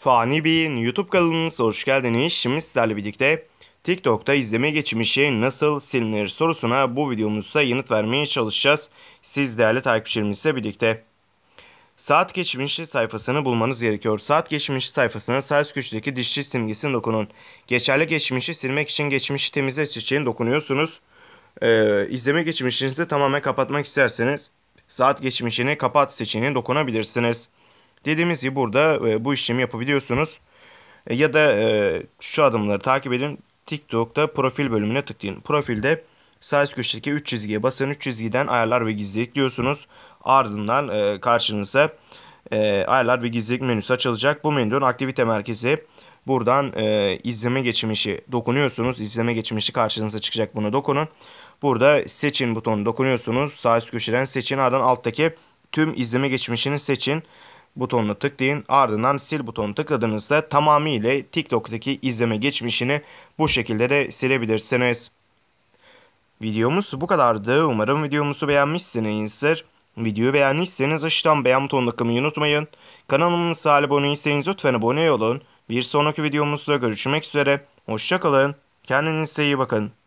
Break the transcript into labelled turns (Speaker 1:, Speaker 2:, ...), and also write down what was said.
Speaker 1: Fani Bey'in YouTube kanalınıza hoş geldiniz. Şimdi sizlerle birlikte TikTok'ta izleme geçmişi nasıl silinir sorusuna bu videomuzda yanıt vermeye çalışacağız. Siz değerli takipçilerimizle birlikte. Saat geçmişi sayfasını bulmanız gerekiyor. Saat geçmişi sayfasına sağ üst köşedeki dişçi simgesini dokunun. Geçerli geçmişi silmek için geçmişi temizle için dokunuyorsunuz. Ee, izleme geçmişinizi tamamen kapatmak isterseniz saat geçmişini kapat seçeneğine dokunabilirsiniz. Dediğimiz gibi burada e, bu işlemi yapabiliyorsunuz. E, ya da e, şu adımları takip edin. TikTok'ta profil bölümüne tıklayın. Profilde sağ üst köşedeki 3 çizgiye basın. 3 çizgiden ayarlar ve gizlilik diyorsunuz. Ardından e, karşınıza e, ayarlar ve gizlilik menüsü açılacak. Bu menünün aktivite merkezi buradan e, izleme geçmişi dokunuyorsunuz. İzleme geçmişi karşınıza çıkacak bunu dokunun. Burada seçin butonu dokunuyorsunuz. Sağ üst köşeden seçin. Ardından alttaki tüm izleme geçmişini seçin butonuna tıklayın. Ardından sil butonu tıkladığınızda tamamıyla TikTok'taki izleme geçmişini bu şekilde de silebilirsiniz. Videomuz bu kadardı. Umarım videomuzu beğenmişsinizdir. Videoyu beğendiyseniz aşağıdan beğen butonuna tıklamayı unutmayın. Kanalımıza abone değilseniz lütfen abone olun. Bir sonraki videomuzda görüşmek üzere. Hoşçakalın. Kendinize iyi bakın.